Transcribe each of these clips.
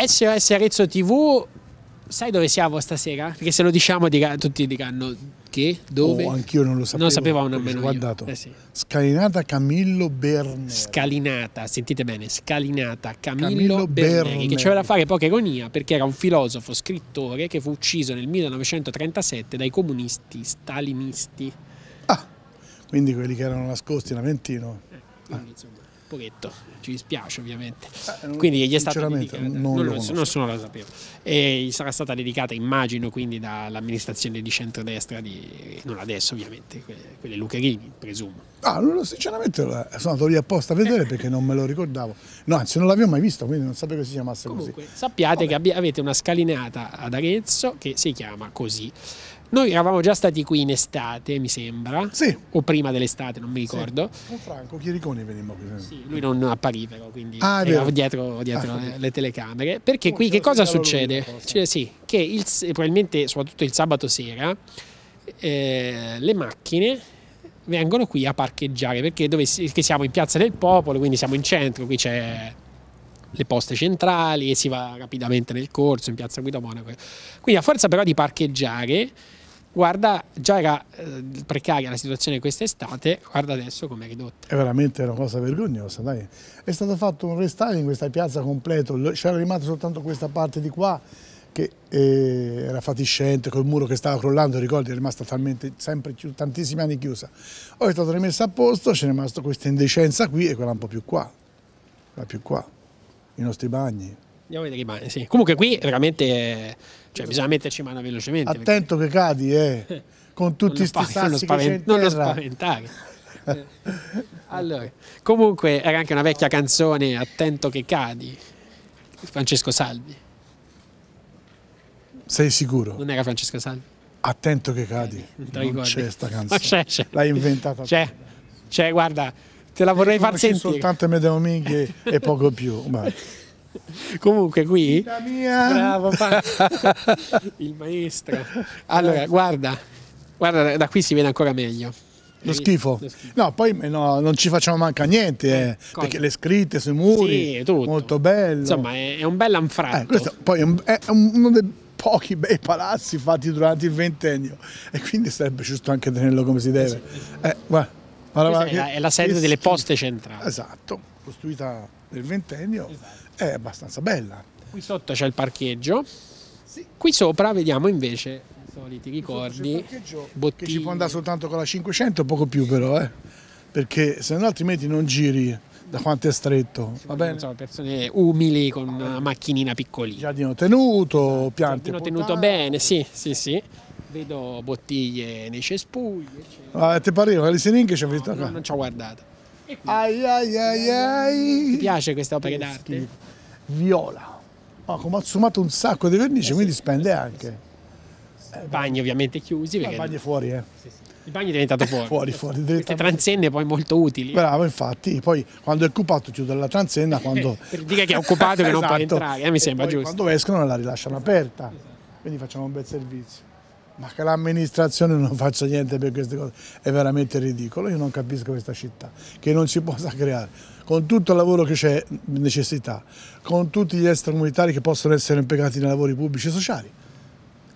SOS Arezzo TV, sai dove siamo stasera? Perché se lo diciamo dica, tutti diranno che, dove? Oh, anch'io non lo sapevo. Non lo sapevamo nemmeno guardato. Eh sì. Scalinata Camillo Berneri. Scalinata, sentite bene, scalinata Camillo, Camillo Berneri, Berneri, che c'aveva da fare poca ironia perché era un filosofo, scrittore che fu ucciso nel 1937 dai comunisti stalinisti. Ah, quindi quelli che erano nascosti in Aventino. Eh, ah. quindi, ah. insomma pochetto, ci dispiace ovviamente. Eh, quindi gli è stata dedicata, non, non, lo, nessuno la sapeva. E gli sarà stata dedicata, immagino, quindi dall'amministrazione di centrodestra, di, non adesso ovviamente, quelle, quelle Lucherini, presumo. Ah, sinceramente eh, sono andato lì apposta a vedere eh. perché non me lo ricordavo. No, anzi, non l'avevo mai visto, quindi non sapevo che si chiamasse Comunque, così. Sappiate Vabbè. che avete una scalinata ad Arezzo che si chiama così. Noi eravamo già stati qui in estate, mi sembra. Sì. O prima dell'estate, non mi ricordo. Sì. Con Franco Chiericoni venimmo qui. Sì, lui non appariva, quindi ah, era dietro, dietro ah, le, telecamere. Perché oh, qui che cosa succede? Cioè, sì, che il, probabilmente, soprattutto il sabato sera, eh, le macchine vengono qui a parcheggiare perché dove, siamo in Piazza del Popolo, quindi siamo in centro, qui c'è le poste centrali e si va rapidamente nel corso in Piazza Guido Monaco. Quindi a forza però di parcheggiare guarda, già era eh, precaria la situazione quest'estate, guarda adesso com'è ridotta. È veramente una cosa vergognosa, dai. È stato fatto un restyling in questa piazza completo, c'era rimasta soltanto questa parte di qua che eh, era fatiscente, col muro che stava crollando, ricordi, è rimasta talmente, sempre tantissimi anni chiusa. Ora è stata rimessa a posto, c'è rimasta questa indecenza qui e quella un po' più qua, quella più qua, i nostri bagni. Andiamo a vedere rimane. Sì. Comunque qui veramente cioè, bisogna metterci mano velocemente. Attento perché... che cadi, eh. Con tutti questi sassi spavent- Non lo spaventare. allora, comunque era anche una vecchia canzone, Attento che cadi, Francesco Salvi. Sei sicuro? Non era Francesco Salvi. Attento che cadi. Eh, c'è sta canzone. L'hai inventata. C'è, c'è, guarda, te la vorrei eh, far sentire. soltanto Medeo Minghi e poco più. Ma... Comunque qui... mia! Bravo, il maestro. Allora, guarda, guarda, da qui si vede ancora meglio. Lo schifo. lo schifo. No, poi eh, no, non ci facciamo manca niente, eh, eh perché le scritte sui muri, sì, molto bello. Insomma, è, un bel anfratto. Eh, questo poi è, è, uno dei pochi bei palazzi fatti durante il ventennio e quindi sarebbe giusto anche tenerlo come si deve. Eh, eh guarda, guarda, guarda, è, la, è la sede delle poste centrali. Esatto, costruita nel ventennio. Esatto è abbastanza bella. Qui sotto c'è il parcheggio, sì. qui sopra vediamo invece i soliti ricordi. Che ci può andare soltanto con la 500, poco più però, eh? perché se no altrimenti non giri da quanto è stretto. Sì, va bene? Sono persone umili con una macchinina piccolina. Giardino tenuto, esatto, piante. Giardino tenuto bene, sì, sì, sì. Vedo bottiglie nei cespugli. Eccetera. Ah, te pareva le siringhe ci ho no, visto no, qua? Non ci ho guardato. Ai, ai, ai, ai. Ti piace queste opere d'arte? Viola. Oh, come ho consumato un sacco di vernice, eh, quindi sì, spende sì, anche. Sì. I eh, bagni ovviamente chiusi. Ah, perché... I bagni fuori, eh. Il bagno è diventato fuori. fuori, fuori. Queste transenne poi molto utili. Bravo, infatti. Poi quando è occupato chiude la transenna, eh, quando... per dire che è occupato che esatto. non può esatto. entrare, eh, mi e sembra giusto. quando escono la rilasciano aperta. Esatto. Quindi facciamo un bel servizio ma che l'amministrazione non faccia niente per queste cose è veramente ridicolo, io non capisco questa città, che non si possa creare, con tutto il lavoro che c'è necessità, con tutti gli extracomunitari che possono essere impiegati nei lavori pubblici e sociali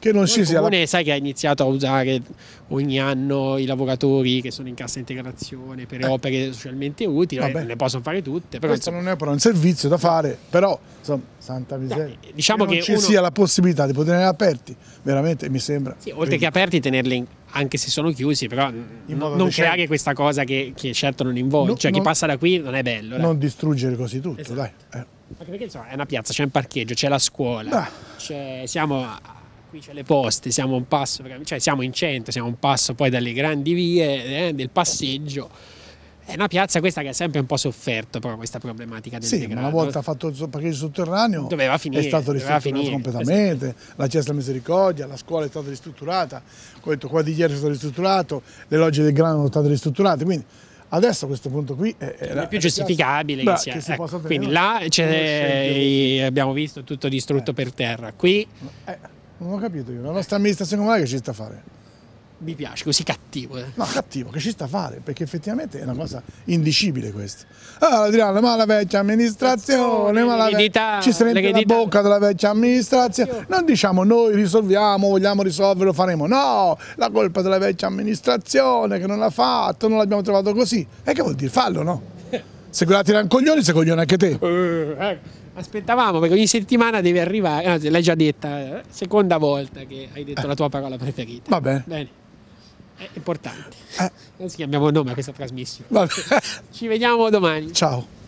che non ci sia... Il comune la... sai che ha iniziato a usare ogni anno i lavoratori che sono in cassa integrazione per eh. opere socialmente utili, Vabbè. Eh, ne possono fare tutte. Però Questo insomma... non è però un servizio da fare, però insomma, santa miseria. No, diciamo che, che ci uno... sia la possibilità di poterli aperti, veramente mi sembra... Sì, oltre che aperti tenerli in anche se sono chiusi, però non decente. creare questa cosa che, che certo non involge, no, cioè non, chi passa da qui non è bello. Dai. Non distruggere così tutto, esatto. dai. Eh. Anche perché insomma è una piazza, c'è un parcheggio, c'è la scuola, siamo qui c'è le poste, siamo, un passo, cioè siamo in centro, siamo un passo poi dalle grandi vie eh, del passeggio. È una piazza questa che ha sempre un po' sofferto però questa problematica del sì, degrado. una volta fatto il parcheggio sotterraneo doveva finire, è stato ristrutturato completamente, esatto. la chiesa misericordia, la scuola è stata ristrutturata, come detto, qua di ieri è stato ristrutturato, le logge del grano sono state ristrutturate, quindi adesso a questo punto qui è, è, è più giustificabile Beh, che sia. Che ecco, quindi là abbiamo visto tutto distrutto eh. per terra, qui... Eh non ho capito io, la nostra amministrazione comunale che ci sta a fare? Mi piace, così cattivo. Eh. No, cattivo, che ci sta a fare, perché effettivamente è una cosa indicibile questa. Allora diranno, ma la vecchia amministrazione, ma la vecchia... ci si rende la bocca della vecchia amministrazione. Non diciamo noi risolviamo, vogliamo risolvere, lo faremo. No, la colpa della vecchia amministrazione che non l'ha fatto, non l'abbiamo trovato così. E che vuol dire? Fallo, no? Se quella tira un coglione, se coglione anche te. Eh, eh, Aspettavamo perché ogni settimana deve arrivare, anzi l'hai già detta, eh, seconda volta che hai detto eh. la tua parola preferita. Va bene. bene. È importante. Eh. Adesso chiamiamo nome a questa trasmissione. Ci vediamo domani. Ciao.